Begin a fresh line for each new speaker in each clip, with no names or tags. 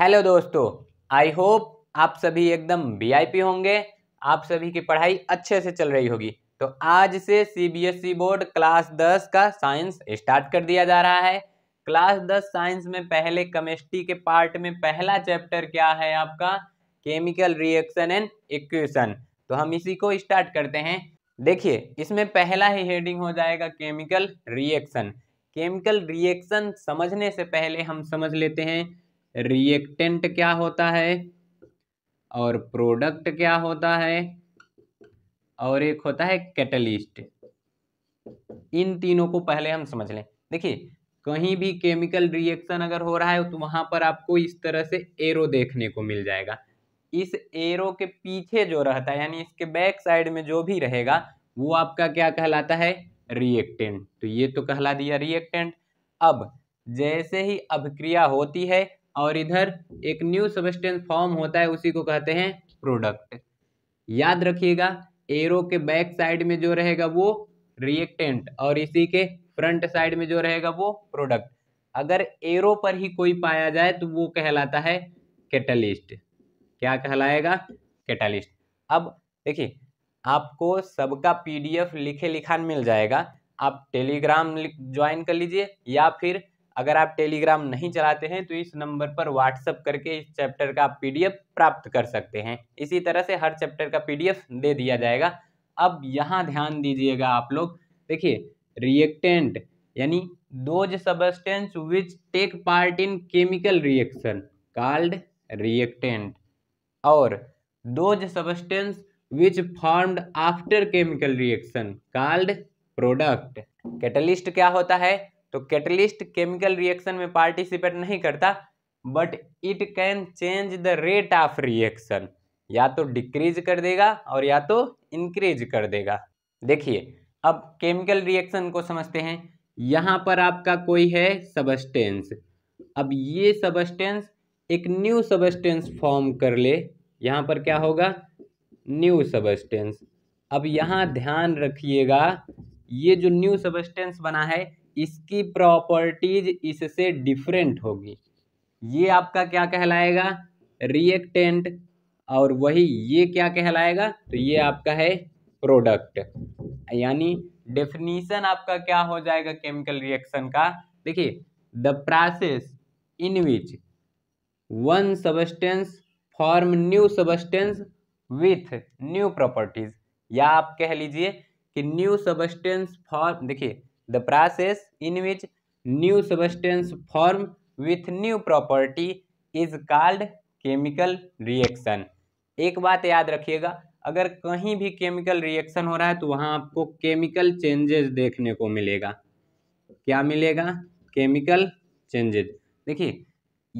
hello दोस्तों I hope आप सभी एकदम वीआईपी होंगे आप सभी की पढ़ाई अच्छे से चल रही होगी तो आज से सीबीएसई e बोर्ड क्लास दस का साइंस स्टार्ट कर दिया जा रहा है क्लास दस साइंस में पहले केमिस्ट्री के पार्ट में पहला चैप्टर क्या है आपका केमिकल रिएक्शन एंड इक्वेशन तो हम इसी को स्टार्ट करते हैं देखिए इसमें पहला ही हेडिंग हो जाएगा केमिकल रिएक्शन केमिकल रिएक्शन समझने से पहले हम समझ लेते हैं रिएक्टेंट क्या होता है और प्रोडक्ट क्या होता है और एक होता है कैटलिस्ट इन तीनों को पहले हम समझ लें देखिए कहीं भी केमिकल रिएक्शन अगर हो रहा है तो वहां पर आपको इस तरह से एरो देखने को मिल जाएगा इस एरो के पीछे जो रहता है यानी इसके बैक साइड में जो भी रहेगा वो आपका क्या कहलाता है रिएक्टेंट तो ये तो कहला दिया रिएक्टेंट अब जैसे ही अभिक्रिया होती है और इधर एक न्यू सबस्टेंस फॉर्म होता है उसी को कहते हैं प्रोडक्ट याद रखिएगा एरो के बैक साइड में जो रहेगा वो रिएक्टेंट और इसी के फ्रंट साइड में जो रहेगा वो प्रोडक्ट अगर एरो पर ही कोई पाया जाए तो वो कहलाता है कैटलिस्ट क्या कहलाएगा कैटलिस्ट अब देखिए आपको सबका पीडीएफ लिखे लिखान मिल जाएगा आप टेलीग्राम ज्वाइन कर लीजिए या फिर अगर आप टेलीग्राम नहीं चलाते हैं तो इस नंबर पर व्हाट्सअप करके इस चैप्टर का पीडीएफ प्राप्त कर सकते हैं इसी तरह से हर चैप्टर का पीडीएफ दे दिया जाएगा अब यहाँ ध्यान दीजिएगा आप लोग देखिए रिएक्टेंट यानी those substance which take part in chemical reaction called reactant और those substance which formed after chemical reaction called product catalyst क्या होता है तो कैटलिस्ट केमिकल रिएक्शन में पार्टिसिपेट नहीं करता but it can change the rate of reaction या तो डिक्रीज कर देगा और या तो इंक्रीज कर देगा देखिए अब केमिकल रिएक्शन को समझते हैं यहाँ पर आपका कोई है सबस्टेंस अब ये सबस्टेंस एक न्यू सबस्टेंस फॉर्म कर ले यहाँ पर क्या होगा न्यू सबस्टेंस अब यहाँ ध्यान रखिएगा ये जो न्यू सबस्टेंस बना है इसकी प्रॉपर्टीज इससे डिफरेंट होगी ये आपका क्या कहलाएगा रिएक्टेंट और वही ये क्या कहलाएगा तो ये आपका है प्रोडक्ट यानी डेफिनीसन आपका क्या हो जाएगा केमिकल रिएक्शन का देखिए the process in which one substance form new substance with new properties या आप कह लीजिए कि न्यू सबस्टेंस फॉर्म देखिए the process in which new substance form with new property is called chemical reaction एक बात याद रखिएगा अगर कहीं भी केमिकल रिएक्शन हो रहा है तो वहाँ आपको केमिकल चेंजेस देखने को मिलेगा क्या मिलेगा केमिकल चेंजेस देखिए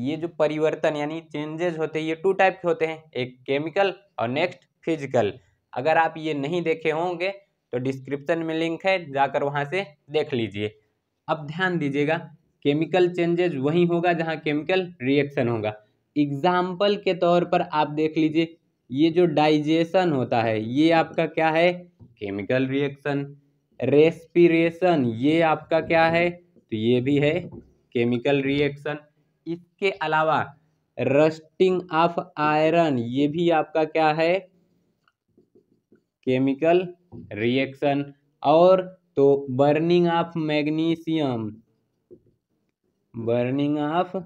ये जो परिवर्तन यानी चेंजेस होते हैं ये टू टाइप के होते हैं एक केमिकल और नेक्स्ट फिजिकल अगर आप ये नहीं देखे होंगे तो डिस्क्रिप्शन में लिंक है जाकर वहाँ से देख लीजिए अब ध्यान दीजिएगा केमिकल चेंजेज वही होगा जहाँ केमिकल रिएक्शन होगा एग्जाम्पल के तौर पर आप देख लीजिए ये जो डाइजेशन होता है ये आपका क्या है केमिकल रिएक्शन रेस्पिरेशन ये आपका क्या है तो ये भी है केमिकल रिएक्शन इसके अलावा रस्टिंग ऑफ आयरन ये भी आपका क्या है केमिकल रिएक्शन और तो burning of magnesium burning of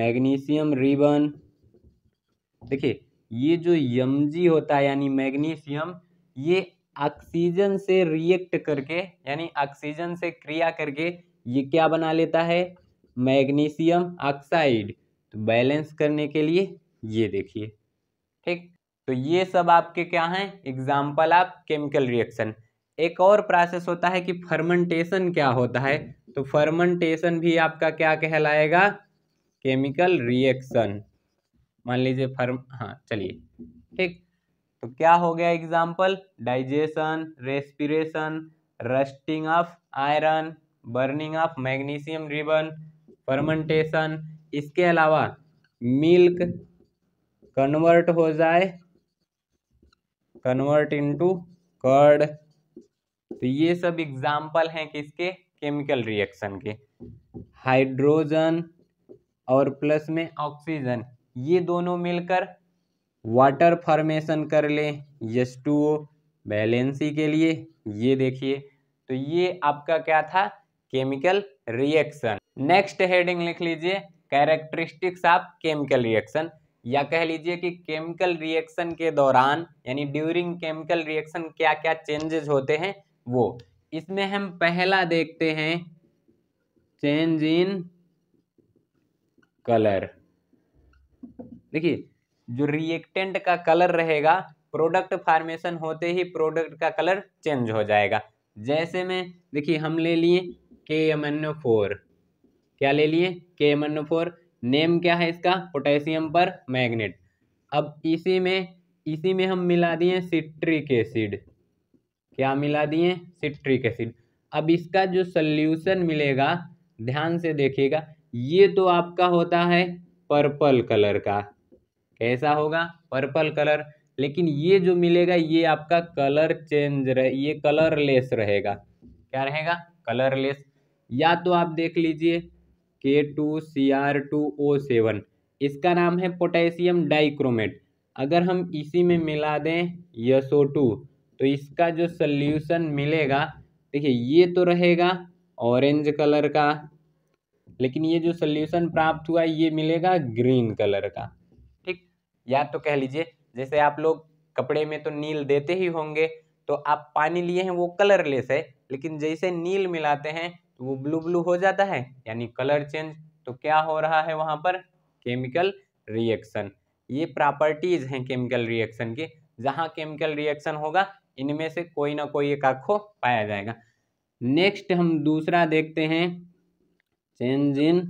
magnesium ribbon देखिए ये जो यमजी होता है यानी मैग्नीशियम ये ऑक्सीजन से रिएक्ट करके यानी ऑक्सीजन से क्रिया करके ये क्या बना लेता है मैग्नीशियम ऑक्साइड तो बैलेंस करने के लिए ये देखिए ठीक तो ये सब आपके क्या हैं एग्जाम्पल आप केमिकल रिएक्शन एक और प्रोसेस होता है कि फर्मेंटेशन क्या होता है तो फर्मेंटेशन भी आपका क्या कहलाएगा केमिकल रिएक्शन मान लीजिए फर्म हाँ चलिए ठीक तो क्या हो गया example digestion respiration rusting of iron burning of magnesium ribbon fermentation इसके अलावा मिल्क कन्वर्ट हो जाए कन्वर्ट इनटू कर्ड तो ये सब एग्जाम्पल हैं किसके केमिकल रिएक्शन के हाइड्रोजन और प्लस में ऑक्सीजन ये दोनों मिलकर वाटर फॉर्मेशन कर ले यस टू ओ बैलेंसी के लिए ये देखिए तो ये आपका क्या था केमिकल रिएक्शन नेक्स्ट हेडिंग लिख लीजिए कैरेक्टरिस्टिक्स ऑफ केमिकल रिएक्शन या कह लीजिए कि केमिकल रिएक्शन के दौरान यानी ड्यूरिंग केमिकल रिएक्शन क्या क्या चेंजेस होते हैं वो इसमें हम पहला देखते हैं चेंज इन कलर देखिए जो रिएक्टेंट का कलर रहेगा प्रोडक्ट फार्मेशन होते ही प्रोडक्ट का कलर चेंज हो जाएगा जैसे में देखिए हम ले लिए K M N O four क्या ले लिए K M N O four name क्या है इसका पोटेशियम पर मैग्नेट अब इसी में इसी में हम मिला दिए सिट्रिक एसिड क्या मिला दिए सिट्रिक एसिड अब इसका जो सल्यूशन मिलेगा ध्यान से देखिएगा ये तो आपका होता है पर्पल कलर का कैसा होगा पर्पल कलर लेकिन ये जो मिलेगा ये आपका कलर चेंज रहे ये कलरलेस रहेगा क्या रहेगा कलरलेस या तो आप देख लीजिए K two C R two O seven इसका नाम है पोटेशियम डाइक्रोमेट अगर हम इसी में मिला दें यसो टू तो इसका जो सल्यूशन मिलेगा देखिए ये तो रहेगा ऑरेंज कलर का लेकिन ये जो सल्यूशन प्राप्त हुआ ये मिलेगा ग्रीन कलर का ठीक या तो कह लीजिए जैसे आप लोग कपड़े में तो नील देते ही होंगे तो आप पानी लिए हैं वो कलरलेस है लेकिन जैसे नील मिलाते हैं तो वो ब्लू ब्लू हो जाता है यानी कलर चेंज तो क्या हो रहा है वहाँ पर केमिकल रिएक्शन ये प्रॉपर्टीज़ हैं केमिकल रिएक्शन की जहाँ केमिकल रिएक्शन होगा इनमें से कोई ना कोई एक आखो पाया जाएगा नेक्स्ट हम दूसरा देखते हैं चेंज इन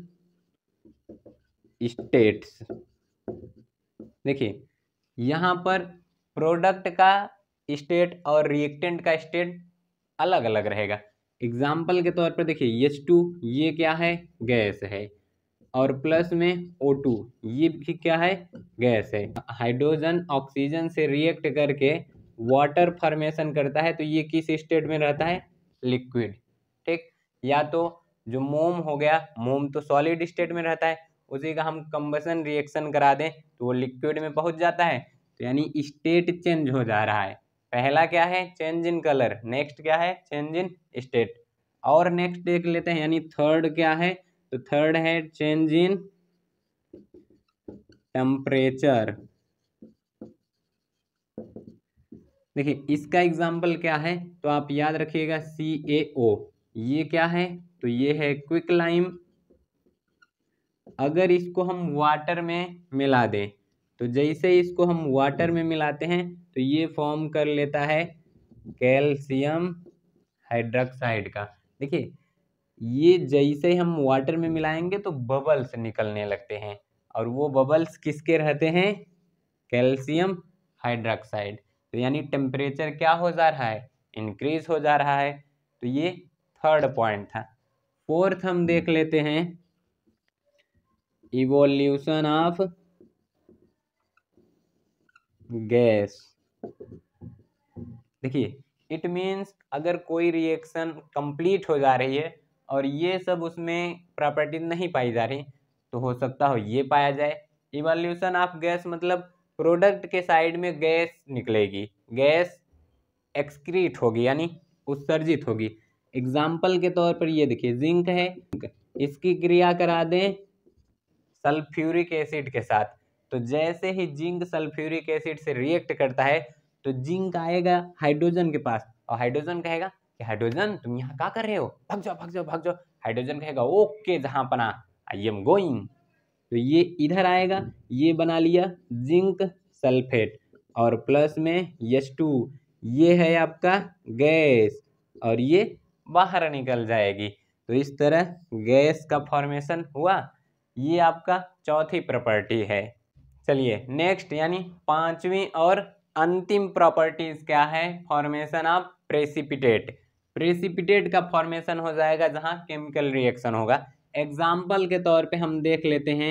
स्टेट्स देखिए यहाँ पर प्रोडक्ट का स्टेट और रिएक्टेंट का स्टेट अलग अलग रहेगा एग्जाम्पल के तौर पर देखिए एच टू ये क्या है गैस है और प्लस में ओ टू ये भी क्या है गैस है हाइड्रोजन ऑक्सीजन से रिएक्ट करके वाटर फॉर्मेशन करता है तो ये किस स्टेट में रहता है लिक्विड ठीक या तो जो मोम हो गया मोम तो सॉलिड स्टेट में रहता है उसी का हम कंबसन रिएक्शन करा दें तो वो लिक्विड में पहुंच जाता है तो यानी स्टेट चेंज हो जा रहा है पहला क्या है चेंज इन कलर नेक्स्ट क्या है चेंज इन स्टेट और नेक्स्ट देख लेते हैं यानी थर्ड क्या है तो थर्ड है चेंज इन टेम्परेचर देखिए इसका एग्जाम्पल क्या है तो आप याद रखिएगा सी ए ओ ये क्या है तो ये है क्विक लाइम अगर इसको हम वाटर में मिला दें तो जैसे इसको हम वाटर में मिलाते हैं तो ये फॉर्म कर लेता है कैल्शियम हाइड्रोक्साइड का देखिए ये जैसे हम वाटर में मिलाएंगे तो बबल्स निकलने लगते हैं और वो बबल्स किसके रहते हैं कैल्शियम हाइड्रोक्साइड तो यानी टेम्परेचर क्या हो जा रहा है इंक्रीज हो जा रहा है तो ये थर्ड पॉइंट था फोर्थ हम देख लेते हैं इवोल्यूशन ऑफ गैस देखिए इट मीन्स अगर कोई रिएक्शन कंप्लीट हो जा रही है और ये सब उसमें प्रॉपर्टी नहीं पाई जा रही तो हो सकता हो ये पाया जाए इवोल्यूशन ऑफ गैस मतलब प्रोडक्ट के साइड में गैस निकलेगी गैस एक्सक्रीट होगी यानी उत्सर्जित होगी एग्जाम्पल के तौर पर ये देखिए जिंक है इसकी क्रिया करा दें सल्फ्यूरिक एसिड के साथ तो जैसे ही जिंक सल्फ्यूरिक एसिड से रिएक्ट करता है तो जिंक आएगा हाइड्रोजन के पास और हाइड्रोजन कहेगा कि हाइड्रोजन तुम यहाँ क्या कर रहे हो भाग जाओ भाग जाओ भाग जाओ हाइड्रोजन कहेगा ओके जहां पना आई एम गोइंग तो ये इधर आएगा ये बना लिया जिंक सल्फेट और प्लस में यस टू ये है आपका गैस और ये बाहर निकल जाएगी तो इस तरह गैस का फॉर्मेशन हुआ ये आपका चौथी प्रॉपर्टी है चलिए नेक्स्ट यानी पांचवी और अंतिम प्रॉपर्टीज क्या है फॉर्मेशन ऑफ प्रेसिपिटेट प्रेसिपिटेट का फॉर्मेशन हो जाएगा जहाँ केमिकल रिएक्शन होगा एग्जाम्पल के तौर पे हम देख लेते हैं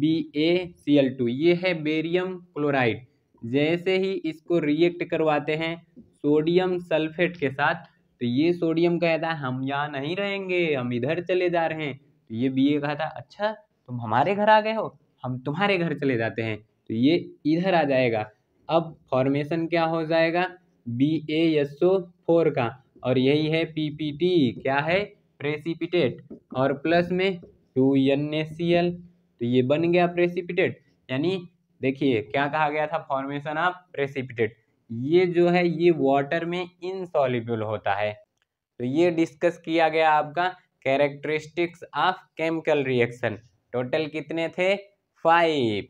B A C L two ये है बेरियम क्लोराइड जैसे ही इसको रिएक्ट करवाते हैं सोडियम सल्फेट के साथ तो ये सोडियम कहता है हम यहाँ नहीं रहेंगे हम इधर चले जा रहे हैं तो ये बी ए कहता है अच्छा तुम हमारे घर आ गए हो हम तुम्हारे घर चले जाते हैं तो ये इधर आ जाएगा अब फॉर्मेशन क्या हो जाएगा B A S O four का और यही है पी पी टी क्या है प्रेसिपिटेट और प्लस में two N A C L तो ये बन गया प्रेसिपिटेट यानी देखिए क्या कहा गया था फॉर्मेशन ऑफ प्रेसिपिटेट ये जो है ये वाटर में इनसॉल्यूबल होता है तो ये डिस्कस किया गया आपका characteristics of chemical reaction total कितने थे फाइव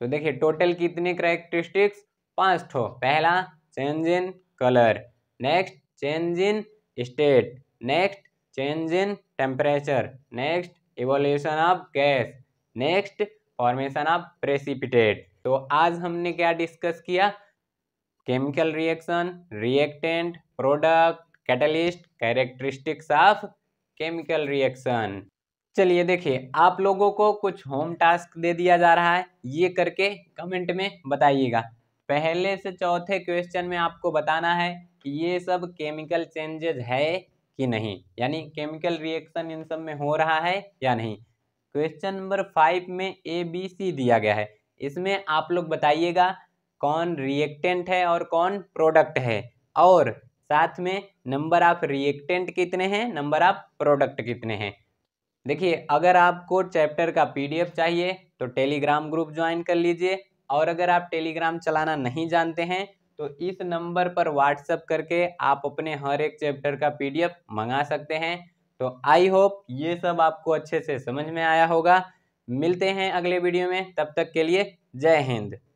तो देखिए टोटल कितने करेक्टरिस्टिक्स पांच ठो पहला change in colour next change in state next change in temperature next evolution of gas next formation of precipitate तो आज हमने क्या डिस्कस किया chemical reaction reactant product catalyst characteristics of chemical reaction चलिए देखिए आप लोगों को कुछ होम टास्क दे दिया जा रहा है ये करके कमेंट में बताइएगा पहले से चौथे क्वेश्चन में आपको बताना है कि ये सब केमिकल चेंजेज है कि नहीं यानी केमिकल रिएक्शन इन सब में हो रहा है या नहीं क्वेश्चन नंबर फाइव में ए बी सी दिया गया है इसमें आप लोग बताइएगा कौन रिएक्टेंट है और कौन प्रोडक्ट है और साथ में नंबर ऑफ रिएक्टेंट कितने हैं नंबर ऑफ प्रोडक्ट कितने हैं देखिए अगर आपको चैप्टर का पीडीएफ चाहिए तो टेलीग्राम ग्रुप ज्वाइन कर लीजिए और अगर आप टेलीग्राम चलाना नहीं जानते हैं तो इस नंबर पर व्हाट्सअप करके आप अपने हर एक चैप्टर का पीडीएफ मंगा सकते हैं तो आई होप ये सब आपको अच्छे से समझ में आया होगा मिलते हैं अगले वीडियो में तब तक के लिए जय हिंद